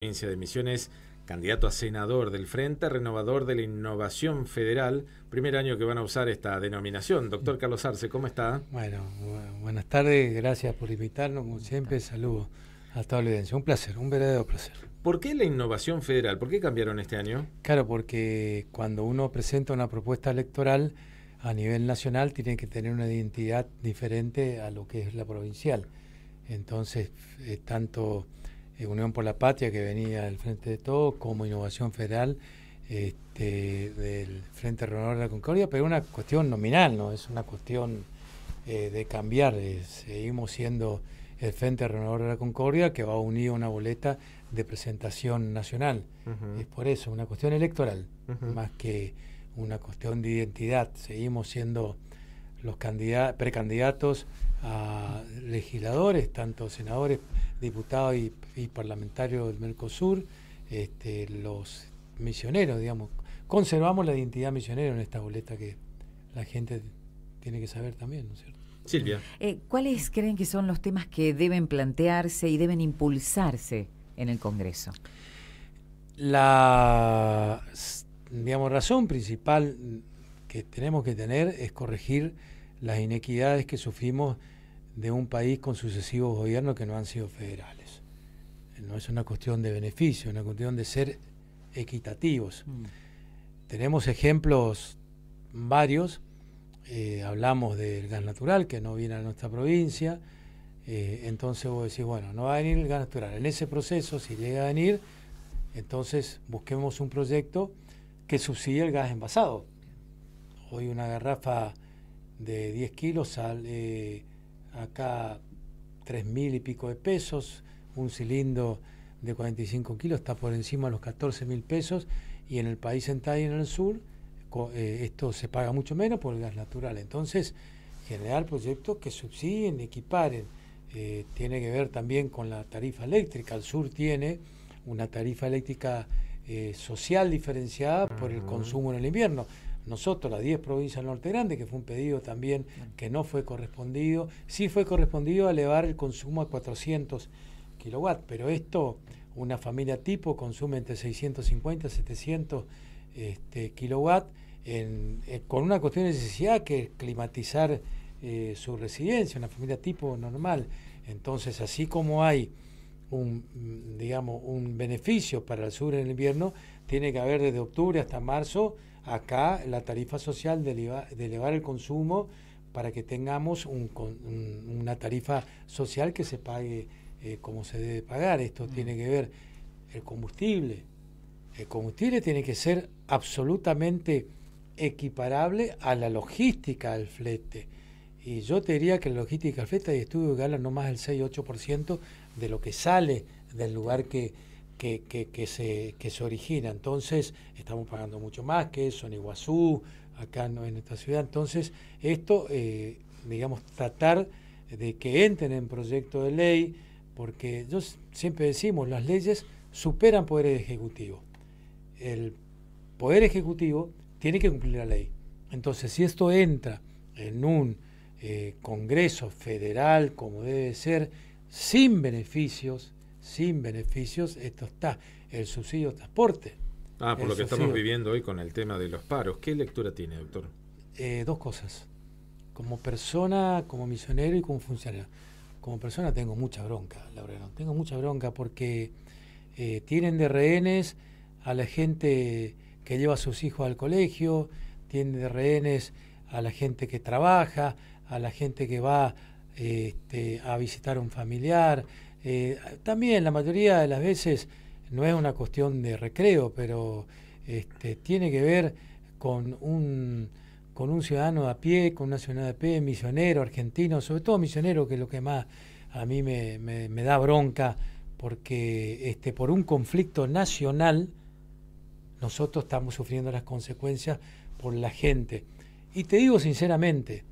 provincia de Misiones, candidato a senador del Frente Renovador de la Innovación Federal, primer año que van a usar esta denominación. Doctor Carlos Arce, ¿cómo está? Bueno, buenas tardes, gracias por invitarnos, como siempre, saludo a toda la audiencia. Un placer, un verdadero placer. ¿Por qué la innovación federal? ¿Por qué cambiaron este año? Claro, porque cuando uno presenta una propuesta electoral a nivel nacional tiene que tener una identidad diferente a lo que es la provincial. Entonces, eh, tanto eh, Unión por la Patria, que venía del frente de Todos, como Innovación Federal este, del Frente Renovador de la Concordia, pero una cuestión nominal, no es una cuestión eh, de cambiar. Eh, seguimos siendo el Frente Renovador de la Concordia que va a unir una boleta de presentación nacional. Es por eso, una cuestión electoral, más que una cuestión de identidad. Seguimos siendo los precandidatos a legisladores, tanto senadores, diputado y, parlamentario del Mercosur, este, los misioneros, digamos. Conservamos la identidad misionera en esta boleta que la gente tiene que saber también, ¿no es cierto? Silvia. Eh, ¿Cuáles creen que son los temas que deben plantearse y deben impulsarse en el Congreso? La digamos, razón principal que tenemos que tener es corregir las inequidades que sufrimos de un país con sucesivos gobiernos que no han sido federales. No es una cuestión de beneficio, es una cuestión de ser equitativos. Mm. Tenemos ejemplos varios, eh, hablamos del gas natural que no viene a nuestra provincia, eh, entonces vos decís, bueno, no va a venir el gas natural. En ese proceso, si llega a venir, entonces busquemos un proyecto que subsidie el gas envasado. Hoy una garrafa de 10 kilos sale acá tres mil y pico de pesos, un cilindro de 45 kilos está por encima de los 14 mil pesos y en el país central y en el sur eh, esto se paga mucho menos por el gas natural. Entonces, generar proyectos que subsidien, equiparen. Eh, tiene que ver también con la tarifa eléctrica. El sur tiene una tarifa eléctrica eh, social diferenciada por el consumo en el invierno nosotros, las 10 provincias del norte grande, que fue un pedido también que no fue correspondido. Sí fue correspondido elevar el consumo a 400 kilowatts, pero esto, una familia tipo consume entre 650 y 700 este, eh, con una cuestión de necesidad que es climatizar eh, su residencia, una familia tipo normal. Entonces, así como hay un, mm, digamos, un beneficio para el sur en el invierno, tiene que haber desde octubre hasta marzo acá la tarifa social de, elevar el consumo para que tengamos una tarifa social que se pague eh, como se debe pagar. Esto mm. tiene que ver el combustible. El combustible tiene que ser absolutamente equiparable a la logística al flete. Y yo te diría que la logística al flete y estudio gala no más el 6-8% de lo que sale del lugar que, que, se, que se origina. Entonces, estamos pagando mucho más que eso en Iguazú, acá en, en esta ciudad. Entonces, esto, eh, digamos, tratar de que entren en proyecto de ley, porque yo siempre decimos, las leyes superan poder ejecutivo. El poder ejecutivo tiene que cumplir la ley. Entonces, si esto entra en un eh, Congreso federal, como debe ser, sin beneficios, sin beneficios, esto está, el subsidio de transporte. Ah, por lo que estamos viviendo hoy con el tema de los paros. ¿Qué lectura tiene, doctor? Eh, dos cosas. Como persona, como misionero y como funcionario. Como persona tengo mucha bronca, Laura. Tengo mucha bronca porque eh, tienen de rehenes a la gente que lleva a sus hijos al colegio, tienen de rehenes a la gente que trabaja, a la gente que va este, a visitar a un familiar, eh, también la mayoría de las veces no es una cuestión de recreo, pero este, tiene que ver con un, con un ciudadano a pie, con una ciudadana a pie, misionero, argentino, sobre todo misionero, que es lo que más a mí me, da bronca, porque este, por un conflicto nacional nosotros estamos sufriendo las consecuencias por la gente. Y te digo sinceramente,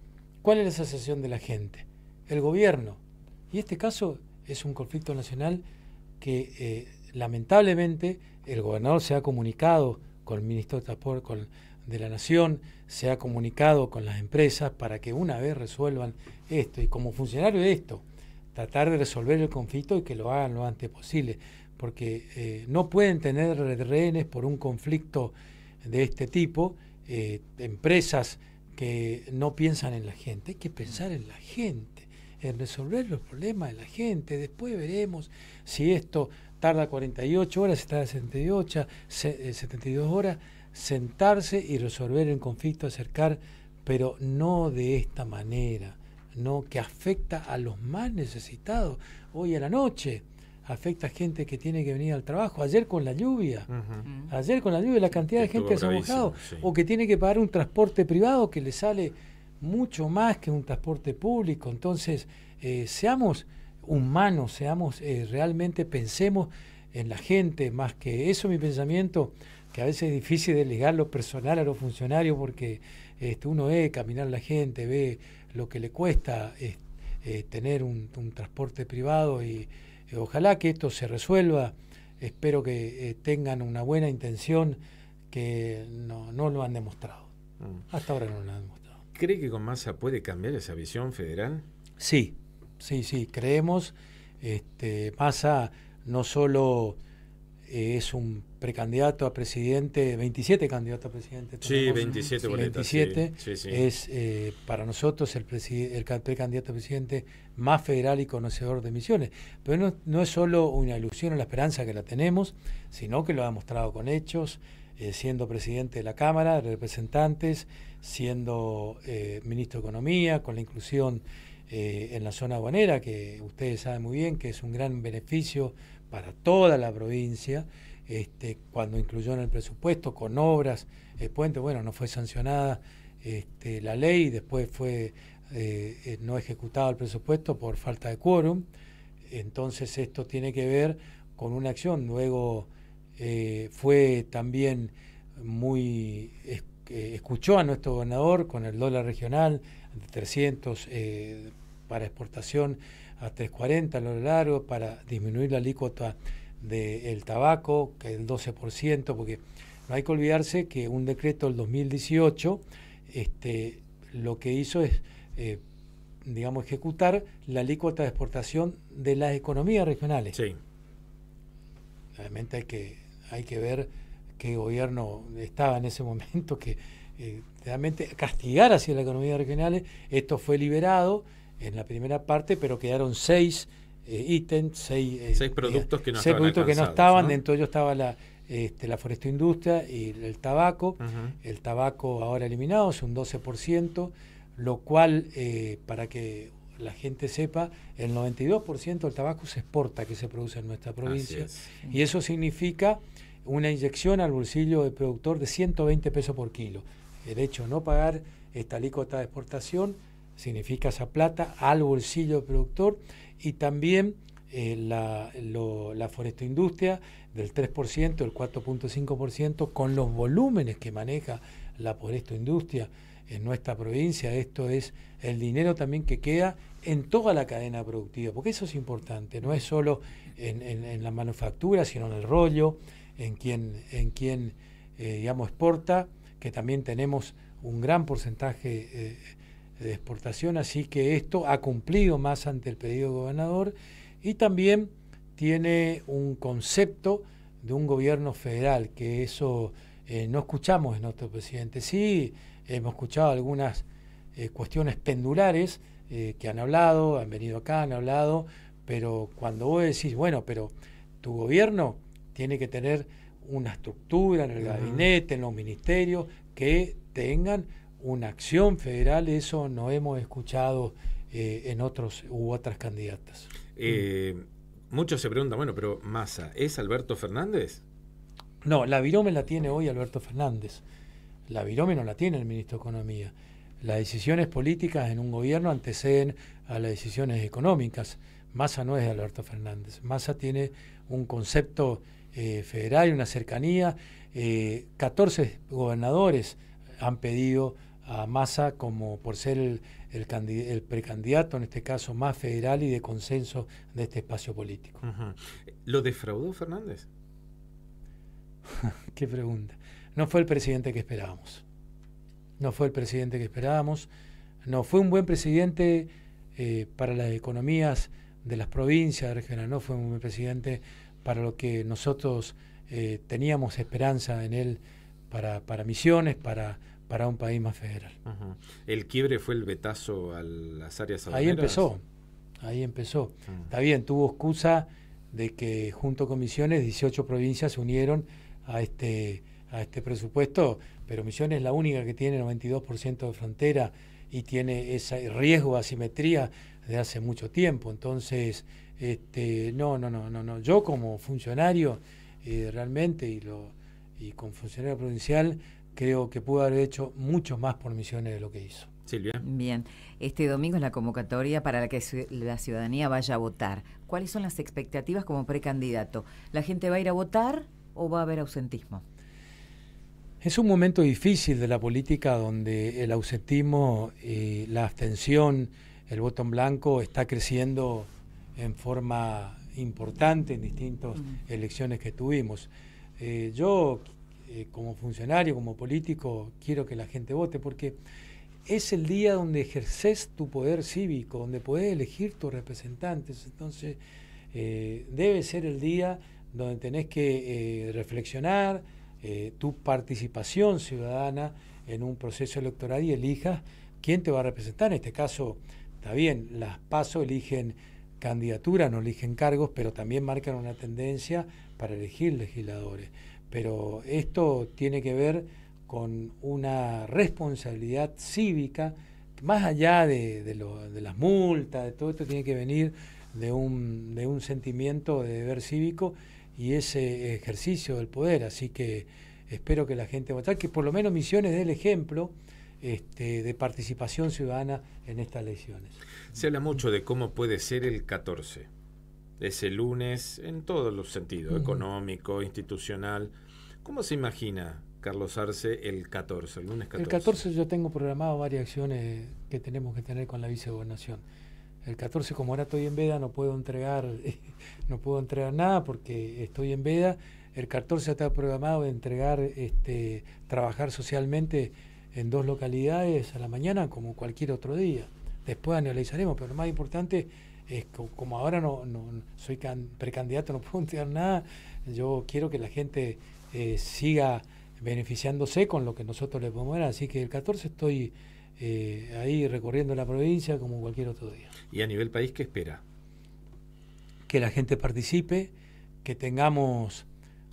¿cuál es la sensación de la gente? El gobierno. Y este caso es un conflicto nacional que eh, lamentablemente el gobernador se ha comunicado con el ministro de Transporte de la Nación, se ha comunicado con las empresas para que una vez resuelvan esto y como funcionario de esto, tratar de resolver el conflicto y que lo hagan lo antes posible, porque eh, no pueden tener rehenes por un conflicto de este tipo, eh, empresas que no piensan en la gente, hay que pensar en la gente resolver los problemas de la gente. Después veremos si esto tarda 48 horas, si tarda 72 eh, horas, sentarse y resolver el conflicto, acercar, pero no de esta manera, no que afecta a los más necesitados. Hoy a la noche afecta a gente que tiene que venir al trabajo. Ayer con la lluvia, mm. ayer con la lluvia, la cantidad de gente que se ha mojado, o que tiene que pagar un transporte privado que le sale mucho más que un transporte público. Entonces, eh, seamos humanos, seamos eh, realmente pensemos en la gente más que eso mi pensamiento que a veces es difícil delegar lo personal a los funcionarios porque este, uno ve caminar la gente, ve lo que le cuesta eh, tener un, transporte privado y ojalá que esto se resuelva. Espero que tengan una buena intención que no, lo han demostrado. Mm. Hasta ahora no lo han demostrado. ¿Cree que con Massa puede cambiar esa visión federal? Sí, sí, sí, creemos. Este, Massa no solo eh, es un precandidato a presidente, 27 candidatos a presidente. Sí, 27 boletas. 27 es eh, para nosotros el, precandidato a presidente más federal y conocedor de misiones. Pero no, es solo una ilusión o la esperanza que la tenemos, sino que lo ha demostrado con hechos, eh, siendo presidente de la Cámara de Representantes, siendo eh, ministro de Economía, con la inclusión eh, en la zona aduanera, que ustedes saben muy bien que es un gran beneficio para toda la provincia, este, cuando incluyó en el presupuesto con obras, el puente, bueno, no fue sancionada este, la ley, después fue no ejecutado el presupuesto por falta de quórum, entonces esto tiene que ver con una acción, luego eh, fue también muy eh, escuchó a nuestro gobernador con el dólar regional de 300 eh, para exportación a 340 a lo largo, para disminuir la alícuota del tabaco, que es 12%, porque no hay que olvidarse que un decreto del 2018 este, lo que hizo es, digamos, ejecutar la alícuota de exportación de las economías regionales. Sí. Realmente hay que hay que ver qué gobierno estaba en ese momento, que eh, realmente castigar hacia la economía regional. Esto fue liberado en la primera parte, pero quedaron seis eh, ítems, eh, seis, productos que no estaban, dentro de ellos estaba la, este, la industria y el tabaco. El tabaco ahora eliminado es un 12%, lo cual, para que la gente sepa, el 92% del tabaco se exporta que se produce en nuestra provincia. Y eso significa una inyección al bolsillo del productor de 120 pesos por kilo. El hecho de no pagar esta alícuota de exportación significa esa plata al bolsillo del productor y también eh, la, lo, la forestoindustria del 3%, el 4.5%, con los volúmenes que maneja la por industria en nuestra provincia, esto es el dinero también que queda en toda la cadena productiva, porque eso es importante, no es solo en, la manufactura, sino en el rollo, en quien, en quien eh, digamos, exporta, que también tenemos un gran porcentaje eh, de exportación, así que esto ha cumplido más ante el pedido gobernador y también tiene un concepto de un gobierno federal, que eso eh, no escuchamos en nuestro presidente. Sí, hemos escuchado algunas eh, cuestiones pendulares eh, que han hablado, han venido acá, han hablado, pero cuando vos decís, bueno, pero tu gobierno tiene que tener una estructura en el gabinete, en los ministerios, que tengan una acción federal, eso no hemos escuchado en otros u otras candidatas. Muchos se preguntan, bueno, pero Massa, ¿es Alberto Fernández? No, la virome la tiene hoy Alberto Fernández. La virome no la tiene el ministro de Economía. Las decisiones políticas en un gobierno anteceden a las decisiones económicas. Massa no es Alberto Fernández. Massa tiene un concepto eh, federal y una cercanía. 14 eh, gobernadores han pedido a Massa como por ser el, precandidato, en este caso más federal y de consenso de este espacio político. ¿Lo defraudó Fernández? Qué pregunta. No fue el presidente que esperábamos. No fue el presidente que esperábamos. No fue un buen presidente eh, para las economías de las provincias de No fue un buen presidente para lo que nosotros eh, teníamos esperanza en él para, para misiones, para, para un país más federal. ¿El quiebre fue el vetazo a las áreas Ahí empezó, ahí empezó. Ah. Está bien, tuvo excusa de que junto con Misiones 18 provincias se unieron a este, a este presupuesto, pero Misiones es la única que tiene 92% de frontera y tiene ese riesgo, de asimetría de hace mucho tiempo. Entonces, este, no, no, no, no, no. Yo como funcionario, eh, realmente, y, lo, y con funcionario provincial, creo que pudo haber hecho mucho más por Misiones de lo que hizo. Silvia. Bien, este domingo es la convocatoria para que la ciudadanía vaya a votar. ¿Cuáles son las expectativas como precandidato? ¿La gente va a ir a votar? o va a haber ausentismo? Es un momento difícil de la política donde el ausentismo, y la abstención, el voto en blanco está creciendo en forma importante en distintas elecciones que tuvimos. Eh, yo, eh, como funcionario, como político, quiero que la gente vote porque es el día donde ejerces tu poder cívico, donde puedes elegir tus representantes. Entonces, eh, debe ser el día donde tenés que eh, reflexionar eh, tu participación ciudadana en un proceso electoral y elijas quién te va a representar. En este caso, está bien, las PASO eligen candidaturas, no eligen cargos, pero también marcan una tendencia para elegir legisladores. Pero esto tiene que ver con una responsabilidad cívica, más allá de, de las multas, de todo esto, tiene que venir de un, de un sentimiento de deber cívico y ese ejercicio del poder. Así que espero que la gente votar que por lo menos Misiones dé el ejemplo este, de participación ciudadana en estas elecciones. Se habla mucho de cómo puede ser el 14, ese lunes, en todos los sentidos, económico, institucional. ¿Cómo se imagina Carlos Arce el 14, el lunes 14? El 14 yo tengo programado varias acciones que tenemos que tener con la vicegobernación el 14, como ahora estoy en veda, no puedo entregar, no puedo entregar nada porque estoy en veda. El 14 está programado de entregar, este, trabajar socialmente en dos localidades a la mañana como cualquier otro día. Después analizaremos, pero lo más importante es que, como ahora no, soy precandidato, no puedo entregar nada, yo quiero que la gente eh, siga beneficiándose con lo que nosotros le podemos dar. Así que el 14 estoy eh, ahí recorriendo la provincia como cualquier otro día. ¿Y a nivel país qué espera? Que la gente participe, que tengamos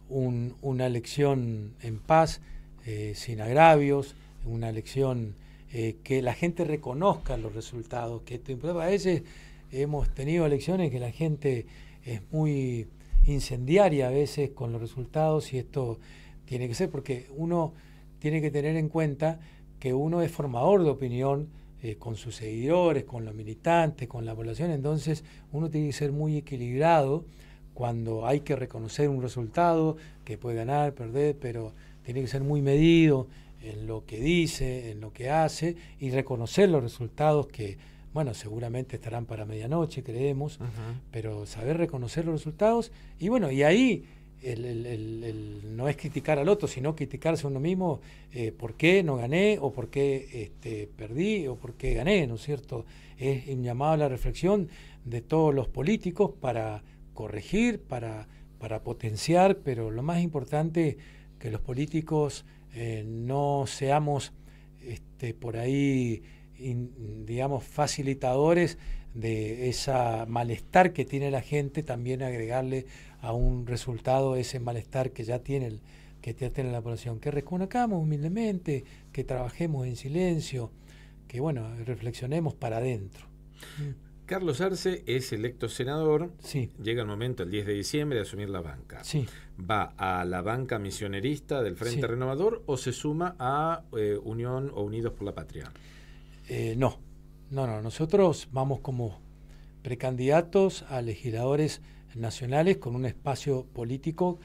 una elección en paz, eh, sin agravios, una elección eh, que la gente reconozca los resultados, que esto pues, A veces hemos tenido elecciones que la gente es muy incendiaria a veces con los resultados y esto tiene que ser porque uno tiene que tener en cuenta que uno es formador de opinión eh, con sus seguidores, con los militantes, con la población, entonces uno tiene que ser muy equilibrado cuando hay que reconocer un resultado que puede ganar, perder, pero tiene que ser muy medido en lo que dice, en lo que hace y reconocer los resultados que, bueno, seguramente estarán para medianoche, creemos, pero saber reconocer los resultados y bueno, y ahí el, no es criticar al otro, sino criticarse a uno mismo, eh, por qué no gané o por qué este, perdí o por qué gané, ¿no es cierto? Es un llamado a la reflexión de todos los políticos para corregir, para, para potenciar, pero lo más importante que los políticos eh, no seamos este, por ahí, digamos, facilitadores de ese malestar que tiene la gente, también agregarle a un resultado ese malestar que ya tiene que la población, que reconozcamos humildemente, que trabajemos en silencio, que bueno, reflexionemos para adentro. Mm. Carlos Arce es electo senador. Llega el momento, el 10 de diciembre, de asumir la banca. ¿Va a la banca misionerista del Frente Renovador o se suma a eh, Unión o Unidos por la Patria? Eh, no, no, no. Nosotros vamos como precandidatos a legisladores nacionales con un espacio político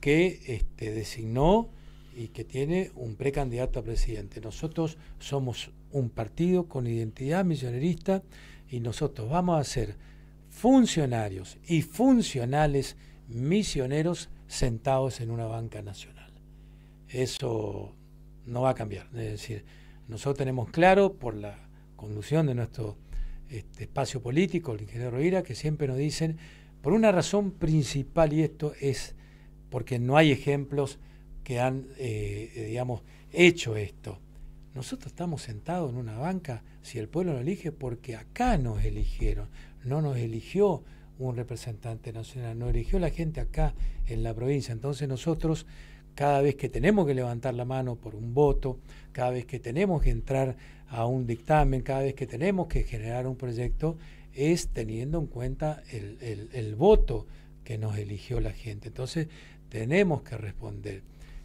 que este, designó y que tiene un precandidato a presidente. Nosotros somos un partido con identidad misionerista y nosotros vamos a ser funcionarios y funcionales misioneros sentados en una banca nacional. Eso no va a cambiar. Es decir, nosotros tenemos claro por la conducción de nuestro este, espacio político, el ingeniero Ira, que siempre nos dicen por una razón principal, y esto es porque no hay ejemplos que han, eh, eh, digamos, hecho esto. Nosotros estamos sentados en una banca, si el pueblo lo elige, porque acá nos eligieron, no nos eligió un representante nacional, nos eligió la gente acá en la provincia. Entonces nosotros, cada vez que tenemos que levantar la mano por un voto, cada vez que tenemos que entrar a un dictamen, cada vez que tenemos que generar un proyecto, es teniendo en cuenta el, el, voto que nos eligió la gente. Entonces tenemos que responder.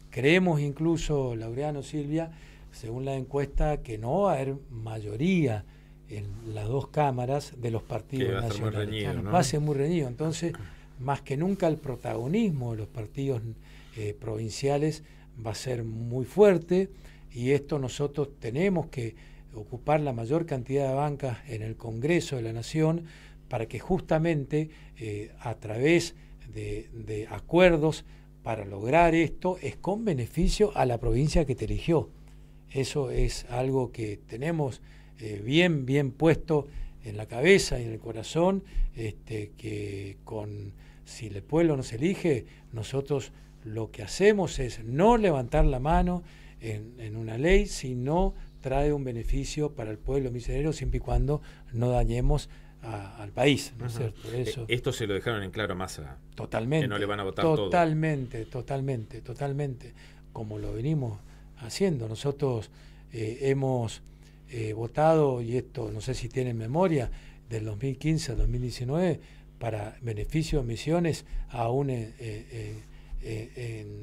Creemos incluso, Laureano Silvia, según la encuesta, que no va a haber mayoría en las dos cámaras de los partidos nacionales. Va a ser muy reñido. Entonces, más que nunca el protagonismo de los partidos eh, provinciales va a ser muy fuerte y esto nosotros tenemos que ocupar la mayor cantidad de bancas en el Congreso de la Nación para que justamente eh, a través de, acuerdos para lograr esto es con beneficio a la provincia que te eligió. Eso es algo que tenemos eh, bien, bien puesto en la cabeza y en el corazón, este, que con si el pueblo nos elige, nosotros lo que hacemos es no levantar la mano en una ley, sino trae un beneficio para el pueblo misionero siempre y cuando no dañemos al país, eh, Esto se lo dejaron en claro a Totalmente. no le van a votar Totalmente, todo. totalmente, totalmente. Como lo venimos haciendo. Nosotros eh, hemos eh, votado, y esto no sé si tienen memoria, del 2015 al 2019 para beneficio de misiones, aún, en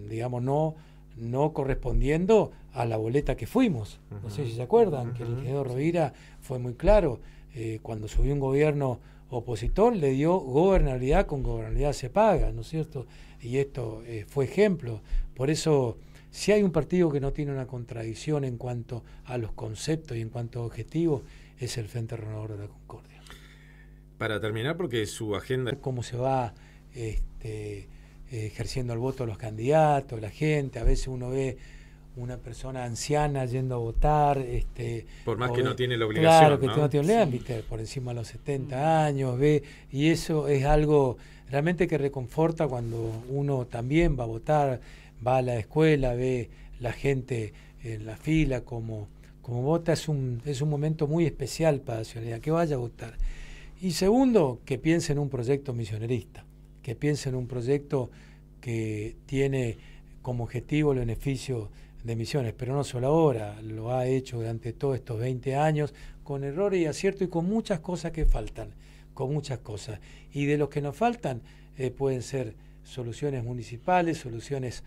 digamos, no no correspondiendo a la boleta que fuimos. No sé si se acuerdan, que el ingeniero Rovira fue muy claro, eh, cuando subió un gobierno opositor le dio gobernabilidad, con gobernabilidad se paga, ¿no es cierto? Y esto eh, fue ejemplo. Por eso, si hay un partido que no tiene una contradicción en cuanto a los conceptos y en cuanto a objetivos, es el Frente Renovador de la Concordia. Para terminar, porque su agenda... ¿Cómo se va este, eh, ejerciendo el voto los candidatos, la gente, a veces uno ve una persona anciana yendo a votar. Este, por más que no tiene la obligación. Claro, que ¿no? tiene la obligación, por encima de los 70 mm. años, ve, y eso es algo realmente que reconforta cuando uno también va a votar, va a la escuela, ve la gente en la fila como, como vota, es un, es un momento muy especial para la ciudadanía, que vaya a votar. Y segundo, que piense en un proyecto misionerista, que piense en un proyecto que tiene como objetivo el beneficio de emisiones, pero no solo ahora, lo ha hecho durante todos estos 20 años, con errores y aciertos y con muchas cosas que faltan, con muchas cosas. Y de los que nos faltan eh, pueden ser soluciones municipales, soluciones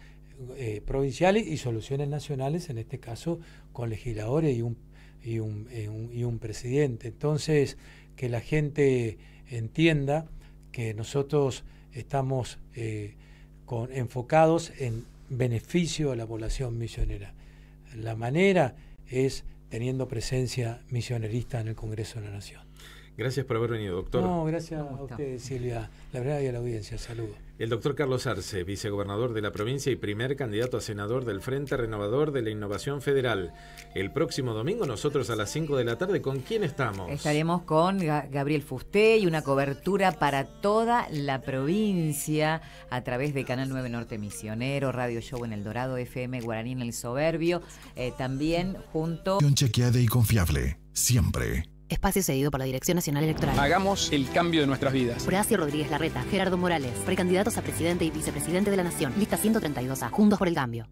eh, provinciales y soluciones nacionales, en este caso con legisladores y un, y eh, presidente. Entonces, que la gente entienda que nosotros estamos con, enfocados en beneficio a la población misionera. La manera es teniendo presencia misionerista en el Congreso de la Nación. Gracias por haber venido, doctor. No, gracias a usted, Silvia. La verdad y a la audiencia. Saludos. El doctor Carlos Arce, vicegobernador de la provincia y primer candidato a senador del Frente Renovador de la Innovación Federal. El próximo domingo, nosotros a las 5 de la tarde, ¿con quién estamos? Estaremos con Gabriel Fusté y una cobertura para toda la provincia a través de Canal 9 Norte Misionero, Radio Show en El Dorado, FM Guaraní en El Soberbio, eh, también junto... Un y confiable, siempre. Espacio cedido por la Dirección Nacional Electoral. Hagamos el cambio de nuestras vidas. Horacio Rodríguez Larreta, Gerardo Morales, precandidatos a presidente y vicepresidente de la Nación. Lista 132A, Juntos por el Cambio.